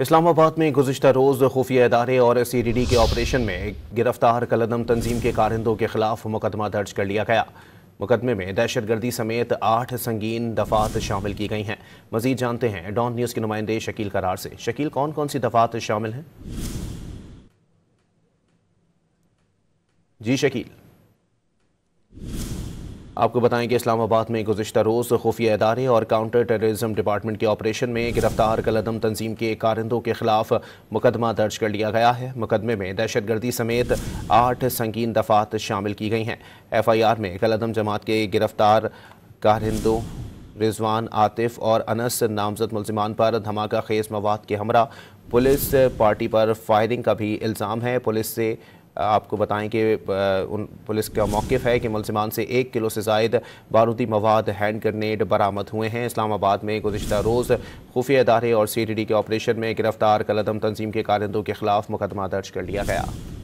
इस्लामाबाद में गुजशत रोज़ खुफिया इदारे और सी डी डी के ऑपरेशन में गिरफ्तार कलदम तंजीम के कारिंदों के खिलाफ मुकदमा दर्ज कर लिया गया मुकदमे में दहशत गर्दी समेत आठ संगीन दफात शामिल की गई हैं मजीद जानते हैं डॉन न्यूज़ के नुमाइंदे शकील करार से शकील कौन कौन सी दफात शामिल हैं जी शकील आपको बताएं कि इस्लामाबाद में गुजशत रोज़ खुफिया इदारे और काउंटर टेररिज्म डिपार्टमेंट के ऑपरेशन में गिरफ्तार कलदम तंजीम के कारिंदों के खिलाफ मुकदमा दर्ज कर लिया गया है मुकदमे में दहशत गर्दी समेत आठ संगीन दफात शामिल की गई हैं एफ आई आर में कलदम जमात के गिरफ्तार कारिंदों रिजवान आतिफ और अनस नामजद मुलजमान पर धमाका खेज मवाद के हमरा पुलिस पार्टी पर फायरिंग का भी इल्ज़ाम है पुलिस से आपको बताएं कि उन पुलिस का मौक़ है कि मुलजमान से एक किलो से जायद बारूदी मवाद हैंड ग्रनेड बरामद हुए हैं इस्लामाबाद में गुजशत रोज़ खुफिया इदारे और सी टी डी के ऑपरेशन में गिरफ्तार कलदम तंजीम के कारिंदों के खिलाफ मुकदमा दर्ज कर लिया गया